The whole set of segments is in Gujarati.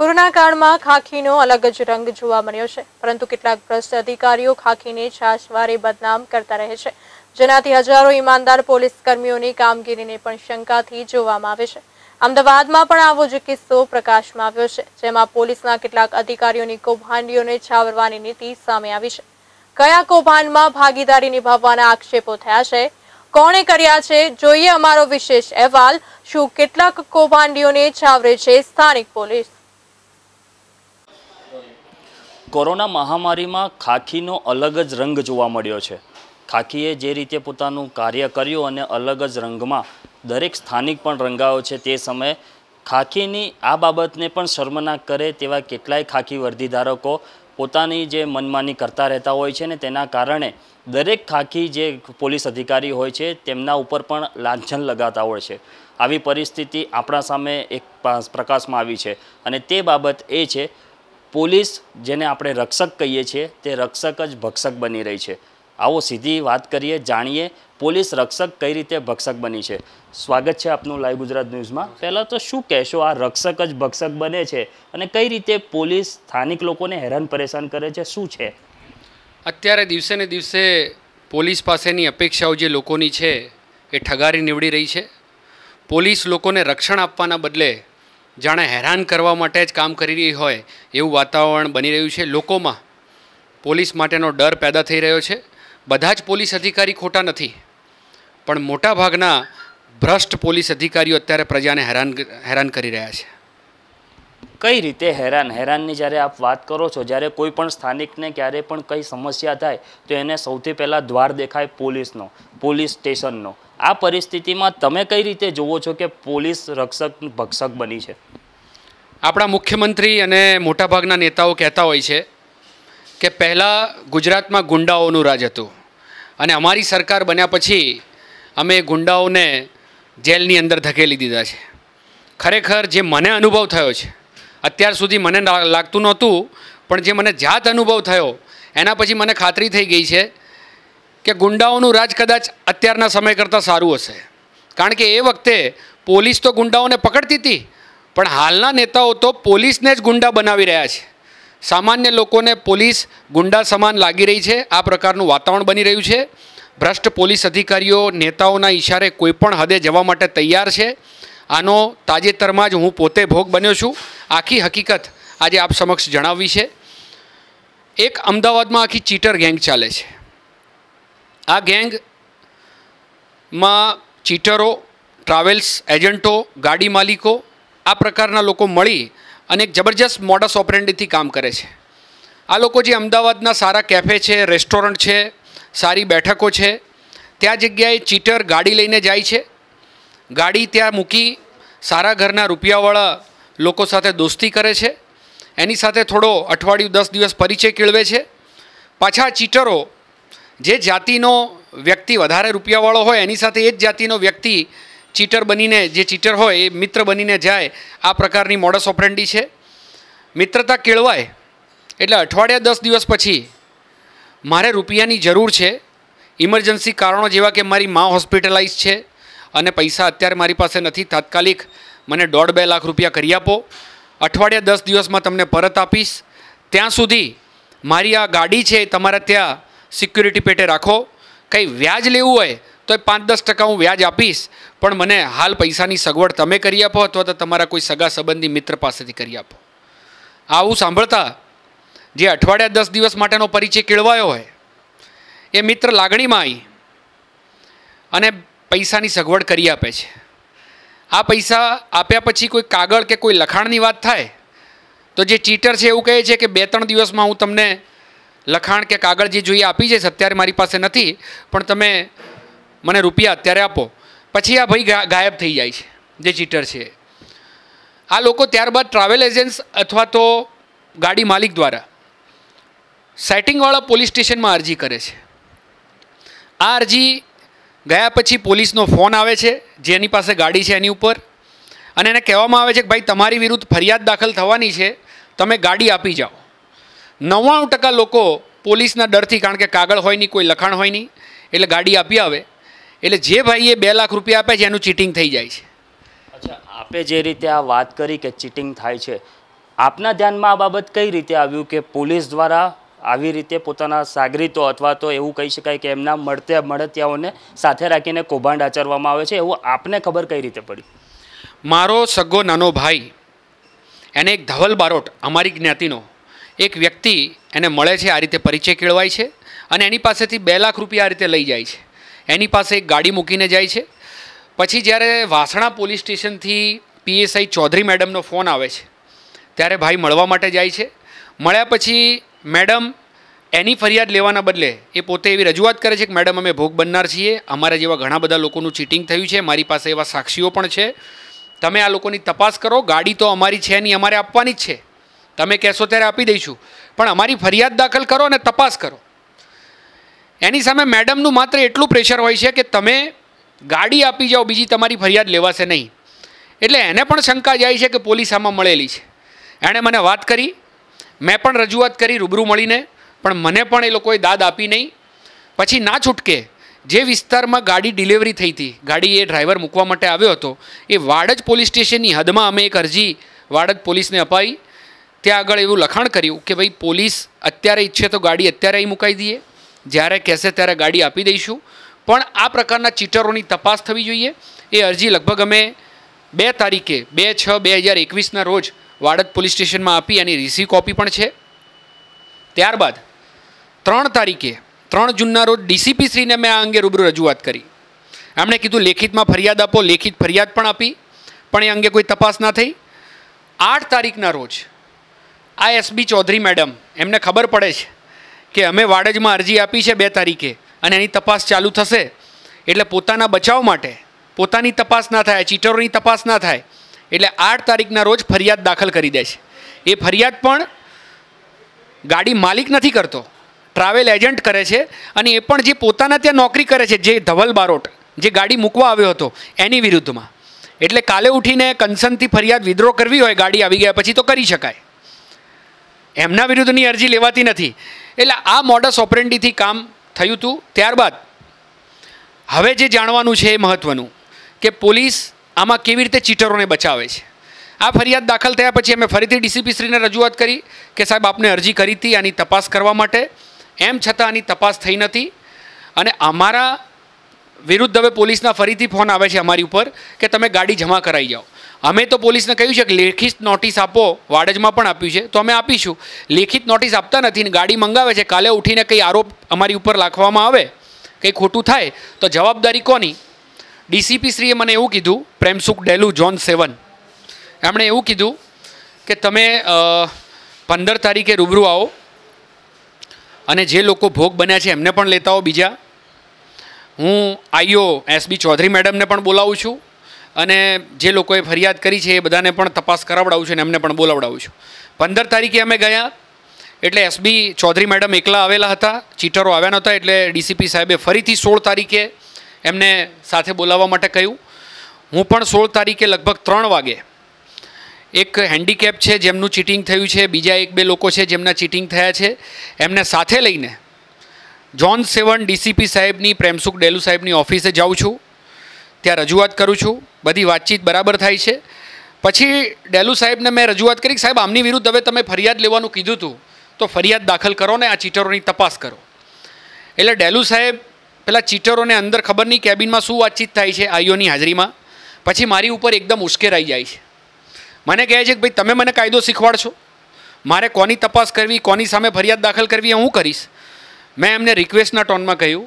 કોરોના કાળમાં ખાખીનો અલગ જ રંગ જોવા મળ્યો છે પરંતુ કેટલાક ભ્રષ્ટ અધિકારીઓ ખાખીને છાશવારે બદનામ કરતા રહે છે જેનાથી હજારો ઈમાનદાર પોલીસ કર્મીઓની કામગીરીને પણ શંકાથી જોવામાં આવે છે અમદાવાદમાં પણ આવો જ કિસ્સો પ્રકાશમાં આવ્યો છે જેમાં પોલીસના કેટલાક અધિકારીઓની કૌભાંડીઓને છાવરવાની નીતિ સામે આવી છે કયા કૌભાંડમાં ભાગીદારી નિભાવવાના આક્ષેપો થયા છે કોણે કર્યા છે જોઈએ અમારો વિશેષ અહેવાલ શું કેટલાક કૌભાંડીઓને છાવરે છે સ્થાનિક પોલીસ કોરોના મહામારીમાં ખાખીનો અલગ જ રંગ જોવા મળ્યો છે ખાખીએ જે રીતે પોતાનું કાર્ય કર્યું અને અલગ જ રંગમાં દરેક સ્થાનિક પણ રંગાયો છે તે સમયે ખાખીની આ બાબતને પણ શર્મનાક કરે તેવા કેટલાય ખાખી વર્દીધારકો પોતાની જે મનમાની કરતા રહેતા હોય છે ને તેના કારણે દરેક ખાખી જે પોલીસ અધિકારી હોય છે તેમના ઉપર પણ લાંછન લગાતા હોય છે આવી પરિસ્થિતિ આપણા સામે એક પ્રકાશમાં આવી છે અને તે બાબત એ છે પોલીસ જેને આપણે રક્ષક કહીએ છીએ તે રક્ષક જ ભક્ષક બની રહી છે આવો સીધી વાત કરીએ જાણીએ પોલીસ રક્ષક કઈ રીતે ભક્ષક બની છે સ્વાગત છે આપનું લાઈવ ગુજરાત ન્યૂઝમાં પહેલાં તો શું કહેશો આ રક્ષક જ ભક્ષક બને છે અને કઈ રીતે પોલીસ સ્થાનિક લોકોને હેરાન પરેશાન કરે છે શું છે અત્યારે દિવસે ને દિવસે પોલીસ પાસેની અપેક્ષાઓ જે લોકોની છે એ ઠગારી નીવડી રહી છે પોલીસ લોકોને રક્ષણ આપવાના બદલે જાણે હેરાન કરવા માટે જ કામ કરી રહી હોય એવું વાતાવરણ બની રહ્યું છે લોકોમાં પોલીસ માટેનો ડર પેદા થઈ રહ્યો છે બધા જ પોલીસ અધિકારી ખોટા નથી પણ મોટાભાગના ભ્રષ્ટ પોલીસ અધિકારીઓ અત્યારે પ્રજાને હેરાન હેરાન કરી રહ્યા છે કઈ રીતે હેરાન હેરાનની જ્યારે આપ વાત કરો છો જ્યારે કોઈ પણ સ્થાનિકને ક્યારે પણ કંઈ સમસ્યા થાય તો એને સૌથી પહેલાં દ્વાર દેખાય પોલીસનો પોલીસ સ્ટેશનનો આ પરિસ્થિતિમાં તમે કઈ રીતે જુઓ છો કે પોલીસ રક્ષક ભક્ષક બની છે આપણા મુખ્યમંત્રી અને મોટાભાગના નેતાઓ કહેતા હોય છે કે પહેલાં ગુજરાતમાં ગુંડાઓનું રાજ હતું અને અમારી સરકાર બન્યા પછી અમે ગુંડાઓને જેલની અંદર ધકેલી દીધા છે ખરેખર જે મને અનુભવ થયો છે અત્યાર સુધી મને લાગતું નહોતું પણ જે મને જાત અનુભવ થયો એના પછી મને ખાતરી થઈ ગઈ છે કે ગુંડાઓનું રાજ કદાચ અત્યારના સમય કરતાં સારું હશે કારણ કે એ વખતે પોલીસ તો ગુંડાઓને પકડતી હતી પણ હાલના નેતાઓ તો પોલીસને જ ગુંડા બનાવી રહ્યા છે સામાન્ય લોકોને પોલીસ ગુંડા સમાન લાગી રહી છે આ પ્રકારનું વાતાવરણ બની રહ્યું છે ભ્રષ્ટ પોલીસ અધિકારીઓ નેતાઓના ઇશારે કોઈપણ હદે જવા માટે તૈયાર છે આનો તાજેતરમાં જ હું પોતે ભોગ બન્યો છું આખી હકીકત આજે આપ સમક્ષ જણાવવી છે એક અમદાવાદમાં આખી ચીટર ગેંગ ચાલે છે આ ગેંગમાં ચીટરો ટ્રાવેલ્સ એજન્ટો ગાડી માલિકો આ પ્રકારના લોકો મળી અને એક જબરજસ્ત મોડસ ઓપરેન્ડીથી કામ કરે છે આ લોકો જે અમદાવાદના સારા કેફે છે રેસ્ટોરન્ટ છે સારી બેઠકો છે ત્યાં જગ્યાએ ચીટર ગાડી લઈને જાય છે ગાડી ત્યાં મૂકી સારા ઘરના રૂપિયાવાળા લોકો સાથે દોસ્તી કરે છે એની સાથે થોડો અઠવાડિયું દસ દિવસ પરિચય કેળવે છે પાછા ચીટરો જે જાતિનો વ્યક્તિ વધારે રૂપિયાવાળો હોય એની સાથે એ જ જાતિનો વ્યક્તિ ચીટર બનીને જે ચીટર હોય એ મિત્ર બનીને જાય આ પ્રકારની મોડસ ઓપરેન્ડી છે મિત્રતા કેળવાય એટલે અઠવાડિયા દસ દિવસ પછી મારે રૂપિયાની જરૂર છે ઇમરજન્સી કારણો જેવા કે મારી મા હોસ્પિટલાઇઝ છે અને પૈસા અત્યારે મારી પાસે નથી તાત્કાલિક મને દોઢ બે લાખ રૂપિયા કરી આપો અઠવાડિયા દસ દિવસમાં તમને પરત આપીશ ત્યાં સુધી મારી આ ગાડી છે તમારા ત્યાં સિક્યુરિટી પેટે રાખો કંઈ વ્યાજ લેવું હોય તો એ પાંચ દસ ટકા હું વ્યાજ આપીશ પણ મને હાલ પૈસાની સગવડ તમે કરી આપો અથવા તો તમારા કોઈ સગા સંબંધી મિત્ર પાસેથી કરી આપો આવું સાંભળતા જે અઠવાડિયા દસ દિવસ માટેનો પરિચય કેળવાયો હોય એ મિત્ર લાગણીમાં આવી અને પૈસાની સગવડ કરી આપે છે આ પૈસા આપ્યા પછી કોઈ કાગળ કે કોઈ લખાણની વાત થાય તો જે ચીટર છે એવું કહે છે કે બે ત્રણ દિવસમાં હું તમને લખાણ કે કાગળ જે જોઈએ આપી જઈશ અત્યારે મારી પાસે નથી પણ તમે મને રૂપિયા અત્યારે આપો પછી આ ભાઈ ગાયબ થઈ જાય છે જે ચીટર છે આ લોકો ત્યારબાદ ટ્રાવેલ એજન્ટ્સ અથવા તો ગાડી માલિક દ્વારા સેટિંગવાળા પોલીસ સ્ટેશનમાં અરજી કરે છે આ અરજી ગયા પછી પોલીસનો ફોન આવે છે જેની પાસે ગાડી છે એની ઉપર અને એને કહેવામાં આવે છે કે ભાઈ તમારી વિરુદ્ધ ફરિયાદ દાખલ થવાની છે તમે ગાડી આપી જાઓ નવ્વાણું ટકા લોકો પોલીસના ડરથી કારણ કે કાગળ હોય નહીં કોઈ લખાણ હોય નહીં એટલે ગાડી આપી આવે એટલે જે ભાઈએ બે લાખ રૂપિયા આપે છે એનું ચીટિંગ થઈ જાય છે અચ્છા આપે જે રીતે આ વાત કરી કે ચીટિંગ થાય છે આપના ધ્યાનમાં આ બાબત કઈ રીતે આવ્યું કે પોલીસ દ્વારા આવી રીતે પોતાના સાગરીતો અથવા તો એવું કહી શકાય કે એમના મળતે મળતિયાઓને સાથે રાખીને કૌભાંડ આચરવામાં આવે છે એવું આપને ખબર કઈ રીતે પડી મારો સગો નાનો ભાઈ એને એક ધવલ બારોટ અમારી જ્ઞાતિનો એક વ્યક્તિ એને મળે છે આ રીતે પરિચય કેળવાય છે અને એની પાસેથી બે લાખ રૂપિયા આ રીતે લઈ જાય છે એની પાસે એક ગાડી મૂકીને જાય છે પછી જ્યારે વાસણા પોલીસ સ્ટેશનથી પીએસઆઈ ચૌધરી મેડમનો ફોન આવે છે ત્યારે ભાઈ મળવા માટે જાય છે મળ્યા પછી મેડમ એની ફરિયાદ લેવાના બદલે એ પોતે એવી રજૂઆત કરે છે કે મેડમ અમે ભોગ બનનાર છીએ અમારા જેવા ઘણા બધા લોકોનું ચીટિંગ થયું છે મારી પાસે એવા સાક્ષીઓ પણ છે તમે આ લોકોની તપાસ કરો ગાડી તો અમારી છે નહીં અમારે આપવાની જ છે તમે કહેશો ત્યારે આપી દઈશું પણ અમારી ફરિયાદ દાખલ કરો અને તપાસ કરો એની સામે મેડમનું માત્ર એટલું પ્રેશર હોય છે કે તમે ગાડી આપી જાઓ બીજી તમારી ફરિયાદ લેવાશે નહીં એટલે એને પણ શંકા જાય છે કે પોલીસ આમાં મળેલી છે એણે મને વાત કરી મેં પણ રજૂઆત કરી રૂબરૂ મળીને પણ મને પણ એ લોકોએ દાદ આપી નહીં પછી ના છૂટકે જે વિસ્તારમાં ગાડી ડિલિવરી થઈ હતી ગાડી એ ડ્રાઈવર મૂકવા માટે આવ્યો હતો એ વાડજ પોલીસ સ્ટેશનની હદમાં અમે એક અરજી વાડજ પોલીસને અપાઈ ત્યાં આગળ એવું લખાણ કર્યું કે ભાઈ પોલીસ અત્યારે ઈચ્છે તો ગાડી અત્યારે અહીં મુકાઈ દઈએ જ્યારે કહેશે ત્યારે ગાડી આપી દઈશું પણ આ પ્રકારના ચીટરોની તપાસ થવી જોઈએ એ અરજી લગભગ અમે બે તારીખે બે છ બે હજાર એકવીસના રોજ વાડદ પોલીસ સ્ટેશનમાં આપી એની રિસી કોપી પણ છે ત્યારબાદ ત્રણ તારીખે ત્રણ જૂનના રોજ ડીસીપીશ્રીને મેં આ અંગે રૂબરૂ રજૂઆત કરી એમણે કીધું લેખિતમાં ફરિયાદ આપો લેખિત ફરિયાદ પણ આપી પણ એ અંગે કોઈ તપાસ ના થઈ આઠ તારીખના રોજ આ એસબી ચૌધરી મેડમ એમને ખબર પડે છે કે અમે વાડજમાં અરજી આપી છે બે તારીખે અને એની તપાસ ચાલુ થશે એટલે પોતાના બચાવ માટે પોતાની તપાસ ના થાય ચીટરોની તપાસ ના થાય એટલે આઠ તારીખના રોજ ફરિયાદ દાખલ કરી દે છે એ ફરિયાદ પણ ગાડી માલિક નથી કરતો ટ્રાવેલ એજન્ટ કરે છે અને એ પણ જે પોતાના ત્યાં નોકરી કરે છે જે ધવલ બારોટ જે ગાડી મૂકવા આવ્યો હતો એની વિરુદ્ધમાં એટલે કાલે ઉઠીને કન્સનથી ફરિયાદ વિદ્રો કરવી હોય ગાડી આવી ગયા પછી તો કરી શકાય એમના વિરુદ્ધની અરજી લેવાતી નથી એટલે આ મોડસ ઓપરેન્ડીથી કામ થયું હતું ત્યારબાદ હવે જે જાણવાનું છે એ મહત્ત્વનું કે પોલીસ આમાં કેવી રીતે ચીટરોને બચાવે છે આ ફરિયાદ દાખલ થયા પછી અમે ફરીથી ડીસીપી શ્રીને રજૂઆત કરી કે સાહેબ આપને અરજી કરી હતી આની તપાસ કરવા માટે એમ છતાં આની તપાસ થઈ નથી અને અમારા વિરુદ્ધ હવે પોલીસના ફરીથી ફોન આવે છે અમારી ઉપર કે તમે ગાડી જમા કરાવી જાઓ અમે તો પોલીસને કહ્યું છે કે લેખિત નોટિસ આપો વાડજમાં પણ આપ્યું છે તો અમે આપીશું લેખિત નોટિસ આપતા નથી ને ગાડી મંગાવે છે કાલે ઉઠીને કંઈ આરોપ અમારી ઉપર લાખવામાં આવે કંઈ ખોટું થાય તો જવાબદારી કોની ડીસીપી શ્રીએ મને એવું કીધું પ્રેમસુખ ડેલુ જોન સેવન એમણે એવું કીધું કે તમે પંદર તારીખે રૂબરૂ આવો અને જે લોકો ભોગ બન્યા છે એમને પણ લેતા આવો બીજા હું આઈઓ એસબી ચૌધરી મેડમને પણ બોલાવું છું અને જે લોકોએ ફરિયાદ કરી છે એ બધાને પણ તપાસ કરાવડાવું છું અને એમને પણ બોલાવડાવું છું પંદર તારીખે અમે ગયા એટલે એસબી ચૌધરી મેડમ એકલા આવેલા હતા ચીટરો આવ્યા નહોતા એટલે ડીસીપી સાહેબે ફરીથી સોળ તારીખે એમને સાથે બોલાવવા માટે કહ્યું હું પણ સોળ તારીખે લગભગ ત્રણ વાગે એક હેન્ડીકેપ છે જેમનું ચીટિંગ થયું છે બીજા એક બે લોકો છે જેમના ચીટિંગ થયા છે એમને સાથે લઈને જોન સેવન ડીસીપી સાહેબની પ્રેમસુખ ડેલુ સાહેબની ઓફિસે જાઉં છું ત્યાં રજૂઆત કરું છું બધી વાતચીત બરાબર થાય છે પછી ડેલુ સાહેબને મેં રજૂઆત કરી સાહેબ આમની વિરુદ્ધ હવે તમે ફરિયાદ લેવાનું કીધું હતું તો ફરિયાદ દાખલ કરો ને આ ચીટરોની તપાસ કરો એટલે ડેલુ સાહેબ પેલા ચીટરોને અંદર ખબર નહીં કેબિનમાં શું વાતચીત થાય છે આઈઓની હાજરીમાં પછી મારી ઉપર એકદમ ઉશ્કેરાઈ જાય છે મને કહે છે કે ભાઈ તમે મને કાયદો શીખવાડશો મારે કોની તપાસ કરવી કોની સામે ફરિયાદ દાખલ કરવી હું કરીશ મેં એમને રિક્વેસ્ટના ટોનમાં કહ્યું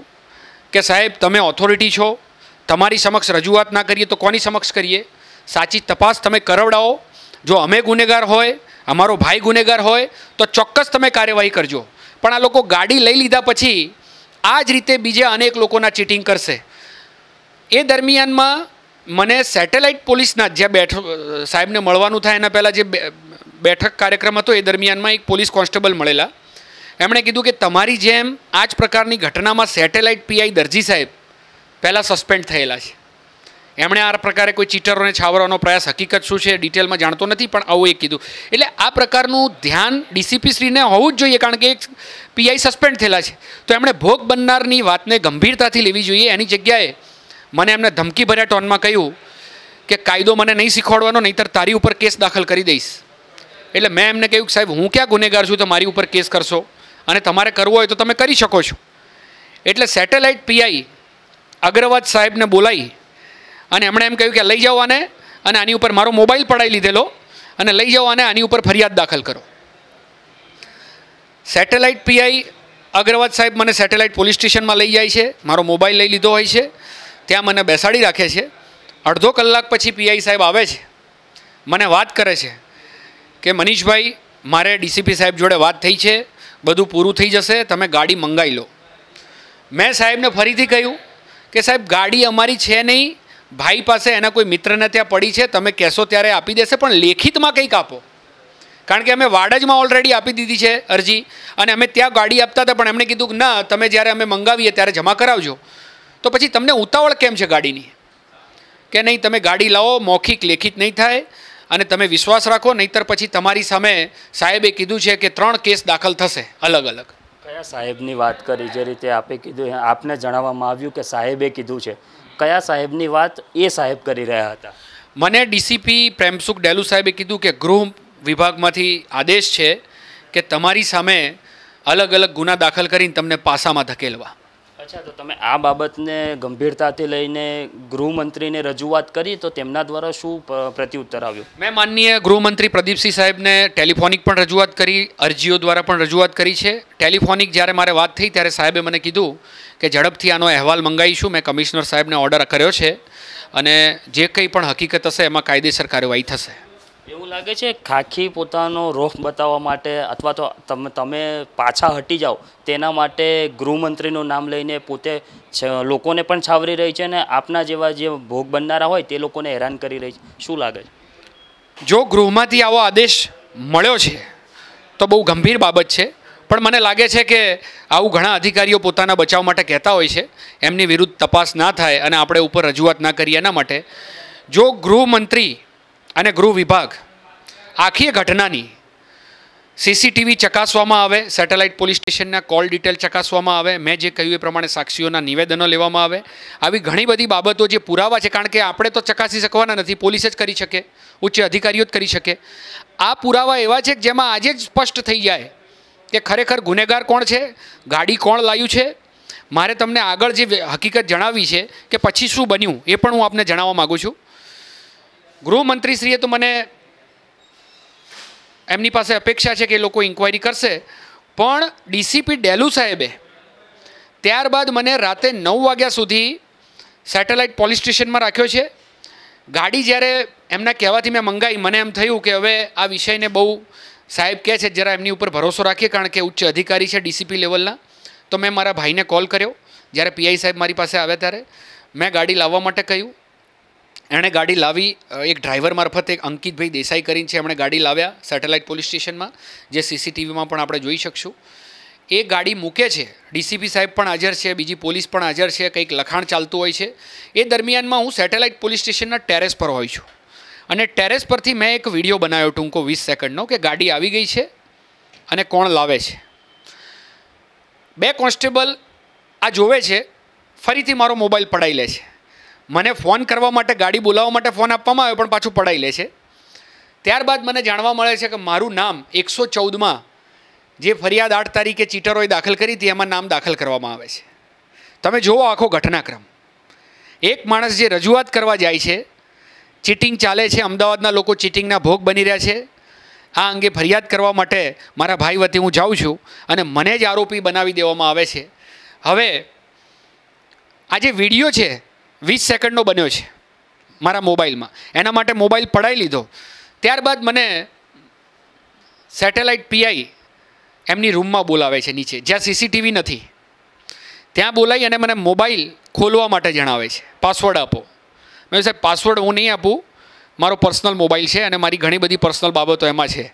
કે સાહેબ તમે ઓથોરિટી છો તમારી સમક્ષ રજૂઆત ના કરીએ તો કોની સમક્ષ કરીએ સાચી તપાસ તમે કરવડાવો જો અમે ગુનેગાર હોય અમારો ભાઈ ગુનેગાર હોય તો ચોક્કસ તમે કાર્યવાહી કરજો પણ આ લોકો ગાડી લઈ લીધા પછી આ જ રીતે બીજા અનેક લોકોના ચીટિંગ કરશે એ દરમિયાનમાં મને સેટેલાઇટ પોલીસના જ્યાં બેઠ સાહેબને મળવાનું થાય એના પહેલાં જે બેઠક કાર્યક્રમ હતો એ દરમિયાનમાં એક પોલીસ કોન્સ્ટેબલ મળેલા એમણે કીધું કે તમારી જેમ આ જ પ્રકારની ઘટનામાં સેટેલાઇટ પીઆઈ દરજી સાહેબ પહેલાં સસ્પેન્ડ થયેલા છે એમણે આ પ્રકારે કોઈ ચીટરોને છાવરવાનો પ્રયાસ હકીકત શું છે ડિટેલમાં જાણતો નથી પણ આવું એ કીધું એટલે આ પ્રકારનું ધ્યાન ડીસીપીશ્રીને હોવું જ જોઈએ કારણ કે એક પીઆઈ સસ્પેન્ડ થયેલા છે તો એમણે ભોગ બનનારની વાતને ગંભીરતાથી લેવી જોઈએ એની જગ્યાએ મને એમને ધમકીભર્યા ટોનમાં કહ્યું કે કાયદો મને નહીં શીખવાડવાનો નહીંતર તારી ઉપર કેસ દાખલ કરી દઈશ એટલે મેં એમને કહ્યું કે સાહેબ હું ક્યાં ગુનેગાર છું તો મારી ઉપર કેસ કરશો અને તમારે કરવો હોય તો તમે કરી શકો છો એટલે સેટેલાઇટ પીઆઈ અગ્રવાદ સાહેબને બોલાવી અને એમણે એમ કહ્યું કે લઈ જાઓ આને અને આની ઉપર મારો મોબાઈલ પડાવી લીધેલો અને લઈ જાઓ અને આની ઉપર ફરિયાદ દાખલ કરો સેટેલાઇટ પીઆઈ અગ્રવાદ સાહેબ મને સેટેલાઇટ પોલીસ સ્ટેશનમાં લઈ જાય છે મારો મોબાઈલ લઈ લીધો હોય છે ત્યાં મને બેસાડી રાખે છે અડધો કલાક પછી પીઆઈ સાહેબ આવે છે મને વાત કરે છે કે મનીષભાઈ મારે ડીસીપી સાહેબ જોડે વાત થઈ છે બધું પૂરું થઈ જશે તમે ગાડી મંગાવી લો મેં સાહેબને ફરીથી કહ્યું કે સાહેબ ગાડી અમારી છે નહીં ભાઈ પાસે એના કોઈ મિત્રને ત્યાં પડી છે તમે કહેશો ત્યારે આપી દેશે પણ લેખિતમાં કંઈક આપો કારણ કે અમે વાડજમાં ઓલરેડી આપી દીધી છે અરજી અને અમે ત્યાં ગાડી આપતા હતા પણ એમણે કીધું કે ના તમે જ્યારે અમે મંગાવીએ ત્યારે જમા કરાવજો તો પછી તમને ઉતાવળ કેમ છે ગાડીની કે નહીં તમે ગાડી લાવો મૌખિક લેખિત નહીં થાય અને તમે વિશ્વાસ રાખો નહીંતર પછી તમારી સામે સાહેબે કીધું છે કે ત્રણ કેસ દાખલ થશે અલગ અલગ કયા સાહેબની વાત કરી જે રીતે આપે કીધું આપને જણાવવામાં આવ્યું કે સાહેબે કીધું છે કયા સાહેબની વાત એ સાહેબ કરી રહ્યા હતા મને ડીસીપી પ્રેમસુખ ડેલુ સાહેબે કીધું કે ગૃહ વિભાગમાંથી આદેશ છે કે તમારી સામે અલગ અલગ ગુના દાખલ કરીને તમને પાસામાં ધકેલવા અચ્છા તો તમે આ બાબતને ગંભીરતાથી લઈને ગૃહમંત્રીને રજૂઆત કરી તો તેમના દ્વારા શું પ્રત્યુત્તર આવ્યું મેં માનનીય ગૃહમંત્રી પ્રદીપસિંહ સાહેબને ટેલિફોનિક પણ રજૂઆત કરી અરજીઓ દ્વારા પણ રજૂઆત કરી છે ટેલિફોનિક જ્યારે મારે વાત થઈ ત્યારે સાહેબે મને કીધું કે ઝડપથી આનો અહેવાલ મંગાવીશું મેં કમિશનર સાહેબને ઓર્ડર કર્યો છે અને જે કંઈ પણ હકીકત હશે એમાં કાયદેસર કાર્યવાહી થશે એવું લાગે છે ખાખી પોતાનો રોફ બતાવવા માટે અથવા તો તમે તમે પાછા હટી જાઓ તેના માટે ગૃહમંત્રીનું નામ લઈને પોતે લોકોને પણ છાવરી રહી છે અને આપના જેવા જે ભોગ બનનારા હોય તે લોકોને હેરાન કરી રહી છે શું લાગે છે જો ગૃહમાંથી આવો આદેશ મળ્યો છે તો બહુ ગંભીર બાબત છે પણ મને લાગે છે કે આવું ઘણા અધિકારીઓ પોતાના બચાવ માટે કહેતા હોય છે એમની વિરુદ્ધ તપાસ ના થાય અને આપણે ઉપર રજૂઆત ના કરીએ એના માટે જો ગૃહમંત્રી અને ગૃહ વિભાગ આખી ઘટનાની સીસીટીવી ચકાસવામાં આવે સેટેલાઇટ પોલીસ સ્ટેશનના કોલ ડિટેલ ચકાસવામાં આવે મેં જે કહ્યું એ પ્રમાણે સાક્ષીઓના નિવેદનો લેવામાં આવે આવી ઘણી બધી બાબતો જે પુરાવા છે કારણ કે આપણે તો ચકાસી શકવાના નથી પોલીસ જ કરી શકે ઉચ્ચ અધિકારીઓ જ કરી શકે આ પુરાવા એવા છે કે જેમાં આજે જ સ્પષ્ટ થઈ જાય કે ખરેખર ગુનેગાર કોણ છે ગાડી કોણ લાવ્યું છે મારે તમને આગળ જે હકીકત જણાવી છે કે પછી શું બન્યું એ પણ હું આપને જણાવવા માગું છું ગૃહમંત્રીશ્રીએ તો મને એમની પાસે અપેક્ષા છે કે એ લોકો ઇન્ક્વાયરી કરશે પણ ડીસીપી ડેલુ સાહેબે ત્યારબાદ મને રાતે નવ વાગ્યા સુધી સેટેલાઇટ પોલીસ સ્ટેશનમાં રાખ્યો છે ગાડી જ્યારે એમના કહેવાથી મેં મંગાવી મને એમ થયું કે હવે આ વિષયને બહુ સાહેબ કહે છે જરા એમની ઉપર ભરોસો રાખીએ કારણ કે ઉચ્ચ અધિકારી છે ડીસીપી લેવલના તો મેં મારા ભાઈને કોલ કર્યો જ્યારે પીઆઈ સાહેબ મારી પાસે આવ્યા ત્યારે મેં ગાડી લાવવા માટે કહ્યું એણે ગાડી લાવી એક ડ્રાઈવર મારફતે એક અંકિતભાઈ દેસાઈ કરીને છે એમણે ગાડી લાવ્યા સેટેલાઇટ પોલીસ સ્ટેશનમાં જે સીસીટીવીમાં પણ આપણે જોઈ શકશું એ ગાડી મૂકે છે ડીસીપી સાહેબ પણ હાજર છે બીજી પોલીસ પણ હાજર છે કંઈક લખાણ ચાલતું હોય છે એ દરમિયાનમાં હું સેટેલાઇટ પોલીસ સ્ટેશનના ટેરેસ પર હોઉં છું અને ટેરેસ પરથી મેં એક વિડીયો બનાવ્યો ટૂંકો વીસ સેકન્ડનો કે ગાડી આવી ગઈ છે અને કોણ લાવે છે બે કોન્સ્ટેબલ આ જોવે છે ફરીથી મારો મોબાઈલ પડાવી લે છે મને ફોન કરવા માટે ગાડી બોલાવવા માટે ફોન આપવામાં આવ્યો પણ પાછું પડાવી લે છે ત્યારબાદ મને જાણવા મળે છે કે મારું નામ એકસો ચૌદમાં જે ફરિયાદ આઠ તારીખે ચીટરોએ દાખલ કરી હતી એમાં નામ દાખલ કરવામાં આવે છે તમે જોવો આખો ઘટનાક્રમ એક માણસ જે રજૂઆત કરવા જાય છે ચીટિંગ ચાલે છે અમદાવાદના લોકો ચીટિંગના ભોગ બની રહ્યા છે આ અંગે ફરિયાદ કરવા માટે મારા ભાઈ વતી હું જાઉં છું અને મને જ આરોપી બનાવી દેવામાં આવે છે હવે આ જે વિડીયો છે વીસ સેકન્ડનો બન્યો છે મારા મોબાઈલમાં એના માટે મોબાઈલ પડાવી લીધો ત્યારબાદ મને સેટેલાઇટ પીઆઈ એમની રૂમમાં બોલાવે છે નીચે જ્યાં સીસીટીવી નથી ત્યાં બોલાવી અને મને મોબાઈલ ખોલવા માટે જણાવે છે પાસવર્ડ આપો મેં સાહેબ પાસવર્ડ હું નહીં આપું મારો પર્સનલ મોબાઈલ છે અને મારી ઘણી બધી પર્સનલ બાબતો એમાં છે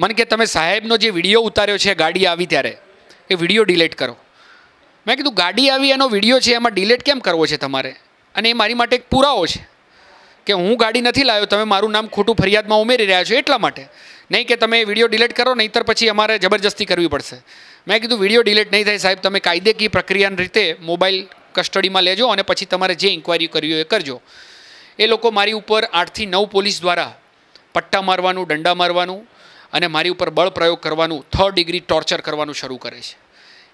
મને કે તમે સાહેબનો જે વિડીયો ઉતાર્યો છે ગાડી આવી ત્યારે એ વિડીયો ડિલેટ કરો મેં કીધું ગાડી આવી એનો વિડીયો છે એમાં ડિલેટ કેમ કરવો છે તમારે અને એ મારી માટે એક પુરાવો છે કે હું ગાડી નથી લાવ્યો તમે મારું નામ ખોટું ફરિયાદમાં ઉમેરી રહ્યા છો એટલા માટે નહીં કે તમે વિડીયો ડિલીટ કરો નહીંતર પછી અમારે જબરજસ્તી કરવી પડશે મેં કીધું વિડીયો ડિલીટ નહીં થાય સાહેબ તમે કાયદેકીય પ્રક્રિયાની રીતે મોબાઈલ કસ્ટડીમાં લેજો અને પછી તમારે જે ઇન્કવાયરી કરવી હોય એ કરજો એ લોકો મારી ઉપર આઠથી નવ પોલીસ દ્વારા પટ્ટા મારવાનું દંડા મારવાનું અને મારી ઉપર બળ પ્રયોગ કરવાનું થર્ડ ડિગ્રી ટોર્ચર કરવાનું શરૂ કરે છે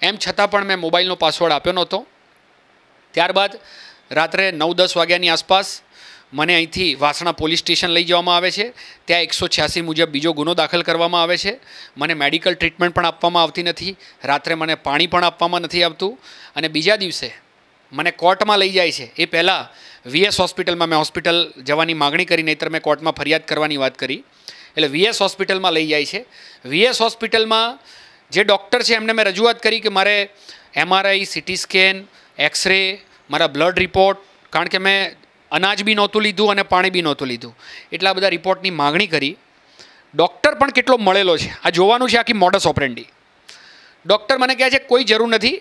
એમ છતાં પણ મેં મોબાઈલનો પાસવર્ડ આપ્યો નહોતો ત્યારબાદ રાત્રે નવ દસ વાગ્યાની આસપાસ મને અહીંથી વાસણા પોલીસ સ્ટેશન લઈ જવામાં આવે છે ત્યાં એકસો છ્યાસી મુજબ બીજો ગુનો દાખલ કરવામાં આવે છે મને મેડિકલ ટ્રીટમેન્ટ પણ આપવામાં આવતી નથી રાત્રે મને પાણી પણ આપવામાં નથી આવતું અને બીજા દિવસે મને કોર્ટમાં લઈ જાય છે એ પહેલાં વીએસ હોસ્પિટલમાં મેં હોસ્પિટલ જવાની માગણી કરી નહીતર મેં કોર્ટમાં ફરિયાદ કરવાની વાત કરી એટલે વીએસ હોસ્પિટલમાં લઈ જાય છે વીએસ હોસ્પિટલમાં જે ડૉક્ટર છે એમને મેં રજૂઆત કરી કે મારે એમઆરઆઈ સિટી સ્કેન એક્સરે મારા બ્લડ રિપોર્ટ કારણ કે મેં અનાજ બી નહોતું લીધું અને પાણી બી નહોતું લીધું એટલા બધા રિપોર્ટની માગણી કરી ડૉક્ટર પણ કેટલો મળેલો છે આ જોવાનું છે આખી મોડસ ઓપરેન્ડી ડૉક્ટર મને કહે છે કોઈ જરૂર નથી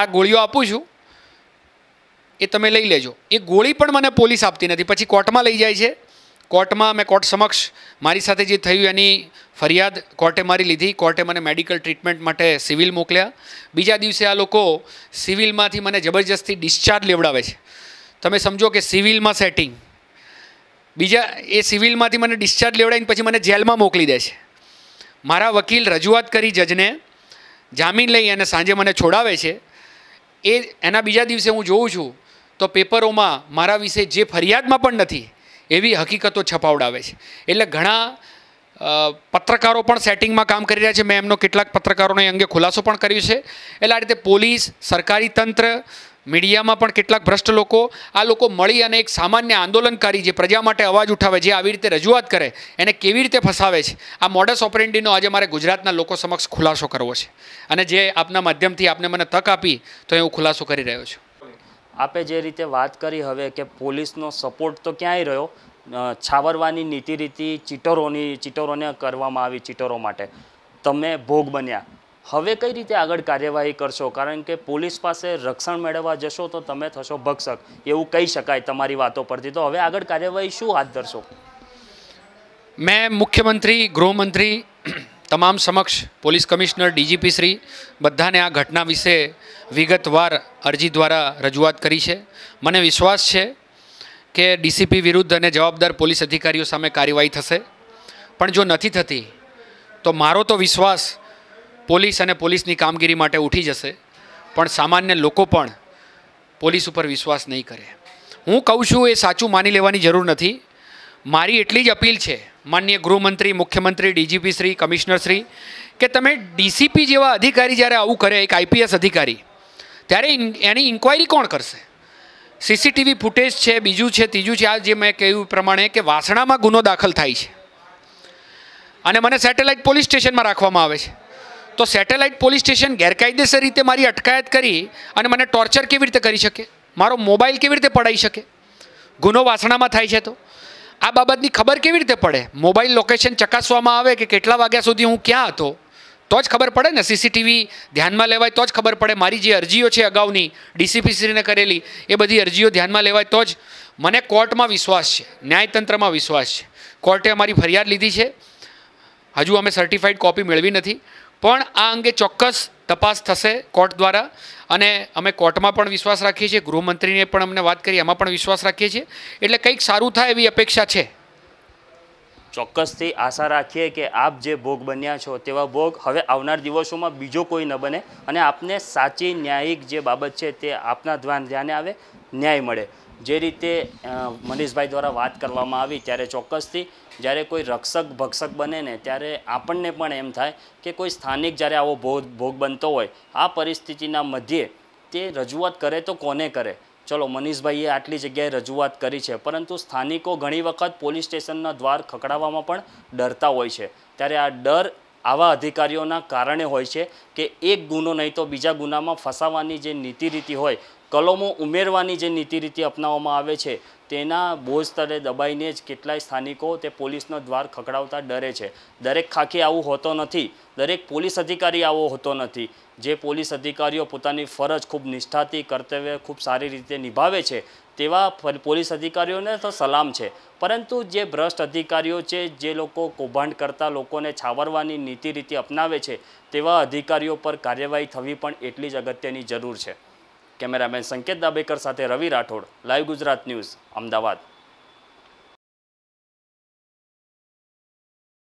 આ ગોળીઓ આપું છું એ તમે લઈ લેજો એ ગોળી પણ મને પોલીસ આપતી નથી પછી કોર્ટમાં લઈ જાય છે કોર્ટમાં મેં કોર્ટ સમક્ષ મારી સાથે જે થયું એની ફરિયાદ કોર્ટે મારી લીધી કોર્ટે મને મેડિકલ ટ્રીટમેન્ટ માટે સિવિલ મોકલ્યા બીજા દિવસે આ લોકો સિવિલમાંથી મને જબરજસ્તી ડિસ્ચાર્જ લેવડાવે છે તમે સમજો કે સિવિલમાં સેટિંગ બીજા એ સિવિલમાંથી મને ડિસ્ચાર્જ લેવડાવીને પછી મને જેલમાં મોકલી દે છે મારા વકીલ રજૂઆત કરી જજને જામીન લઈ અને સાંજે મને છોડાવે છે એ એના બીજા દિવસે હું જોઉં છું તો પેપરોમાં મારા વિશે જે ફરિયાદમાં પણ નથી એવી હકીકતો છપાવડાવે છે એટલે ઘણા પત્રકારો પણ સેટિંગમાં કામ કરી રહ્યા છે મેં એમનો કેટલાક પત્રકારોને એ અંગે ખુલાસો પણ કર્યો છે એટલે આ રીતે પોલીસ સરકારી તંત્ર મીડિયામાં પણ કેટલાક ભ્રષ્ટ લોકો આ લોકો મળી અને એક સામાન્ય આંદોલનકારી જે પ્રજા માટે અવાજ ઉઠાવે જે આવી રીતે રજૂઆત કરે એને કેવી રીતે ફસાવે છે આ મોડસ ઓપરેન્ડીનો આજે મારે ગુજરાતના લોકો સમક્ષ ખુલાસો કરવો છે અને જે આપના માધ્યમથી આપને મને તક આપી તો એ હું ખુલાસો કરી રહ્યો છું આપે જે રીતે વાત કરી હવે કે પોલીસનો સપોર્ટ તો ક્યાંય રહ્યો છાવરવાની નીતિ રીતિ ચીટરોની ચીટરોને કરવામાં આવી ચીટરો માટે તમે ભોગ બન્યા હવે કઈ રીતે આગળ કાર્યવાહી કરશો કારણ કે પોલીસ પાસે રક્ષણ મેળવવા જશો તો તમે થશો ભક્ષક એવું કહી શકાય તમારી વાતો પરથી તો હવે આગળ કાર્યવાહી શું હાથ ધરશો મેં મુખ્યમંત્રી ગૃહમંત્રી તમામ સમક્ષ પોલીસ કમિશનર ડીજીપી શ્રી બધાને આ ઘટના વિશે વિગતવાર અરજી દ્વારા રજૂઆત કરી છે મને વિશ્વાસ છે કે ડીસીપી વિરુદ્ધ અને જવાબદાર પોલીસ અધિકારીઓ સામે કાર્યવાહી થશે પણ જો નથી થતી તો મારો તો વિશ્વાસ પોલીસ અને પોલીસની કામગીરી માટે ઉઠી જશે પણ સામાન્ય લોકો પણ પોલીસ ઉપર વિશ્વાસ નહીં કરે હું કહું છું એ સાચું માની લેવાની જરૂર નથી મારી એટલી જ અપીલ છે માન્ય ગૃહમંત્રી મુખ્યમંત્રી ડીજીપી શ્રી કમિશનર શ્રી કે તમે ડીસીપી જેવા અધિકારી જ્યારે આવું કરે એક આઈપીએસ અધિકારી ત્યારે એની ઇન્ક્વાયરી કોણ કરશે સીસીટીવી ફૂટેજ છે બીજું છે ત્રીજું છે આ જે મેં કહ્યું પ્રમાણે કે વાસણામાં ગુનો દાખલ થાય છે અને મને સેટેલાઇટ પોલીસ સ્ટેશનમાં રાખવામાં આવે છે તો સેટેલાઇટ પોલીસ સ્ટેશન ગેરકાયદેસર રીતે મારી અટકાયત કરી અને મને ટોર્ચર કેવી રીતે કરી શકે મારો મોબાઈલ કેવી રીતે પડાવી શકે ગુનો વાસણામાં થાય છે તો આ બાબતની ખબર કેવી રીતે પડે મોબાઈલ લોકેશન ચકાસવામાં આવે કે કેટલા વાગ્યા સુધી હું ક્યાં હતો તો જ ખબર પડે ને સીસીટીવી ધ્યાનમાં લેવાય તો જ ખબર પડે મારી જે અરજીઓ છે અગાઉની ડીસીપીસીને કરેલી એ બધી અરજીઓ ધ્યાનમાં લેવાય તો જ મને કોર્ટમાં વિશ્વાસ છે ન્યાયતંત્રમાં વિશ્વાસ છે કોર્ટે અમારી ફરિયાદ લીધી છે હજુ અમે સર્ટિફાઈડ કોપી મેળવી નથી પણ આ અંગે ચોક્કસ તપાસ થશે કોર્ટ દ્વારા અને અમે કોર્ટમાં પણ વિશ્વાસ રાખીએ છીએ ગૃહમંત્રીને પણ અમને વાત કરી એમાં પણ વિશ્વાસ રાખીએ છીએ એટલે કંઈક સારું થાય એવી અપેક્ષા છે ચોક્કસથી આશા રાખીએ કે આપ જે ભોગ બન્યા છો તેવા ભોગ હવે આવનાર દિવસોમાં બીજો કોઈ ન બને અને આપને સાચી ન્યાયિક જે બાબત છે તે આપના ધ્યાન ધ્યાને આવે ન્યાય મળે જે રીતે મનીષભાઈ દ્વારા વાત કરવામાં આવી ત્યારે ચોક્કસથી જ્યારે કોઈ રક્ષક ભક્ષક બને ને ત્યારે આપણને પણ એમ થાય કે કોઈ સ્થાનિક જ્યારે આવો ભોગ ભોગ બનતો હોય આ પરિસ્થિતિના મધ્યે તે રજૂઆત કરે તો કોને કરે ચલો મનીષભાઈએ આટલી જગ્યાએ રજૂઆત કરી છે પરંતુ સ્થાનિકો ઘણી વખત પોલીસ સ્ટેશનના દ્વાર ખકડાવવામાં પણ ડરતા હોય છે ત્યારે આ ડર આવા અધિકારીઓના કારણે હોય છે કે એક ગુનો નહીં તો બીજા ગુનામાં ફસાવાની જે નીતિ રીતિ હોય કલમો ઉમેરવાની જે નીતિ રીતિ અપનાવવામાં આવે છે તેના બોજ સ્તરે દબાઈને જ કેટલાય સ્થાનિકો તે પોલીસનો દ્વાર ખકડાવતા ડરે છે દરેક ખાકી આવું હોતો નથી દરેક પોલીસ અધિકારી આવો હોતો નથી જે પોલીસ અધિકારીઓ પોતાની ફરજ ખૂબ નિષ્ઠાથી કર્તવ્ય ખૂબ સારી રીતે નિભાવે છે તેવા પોલીસ અધિકારીઓને તો સલામ છે પરંતુ જે ભ્રષ્ટ અધિકારીઓ છે જે લોકો કૌભાંડ કરતા લોકોને છાવરવાની નીતિ રીતિ અપનાવે છે તેવા અધિકારીઓ પર કાર્યવાહી થવી પણ એટલી જ અગત્યની જરૂર છે કેમેરામેન સંકેત દાબેકર સાથે રવિ રાઠોડ લાઈવ ગુજરાત ન્યૂઝ અમદાવાદ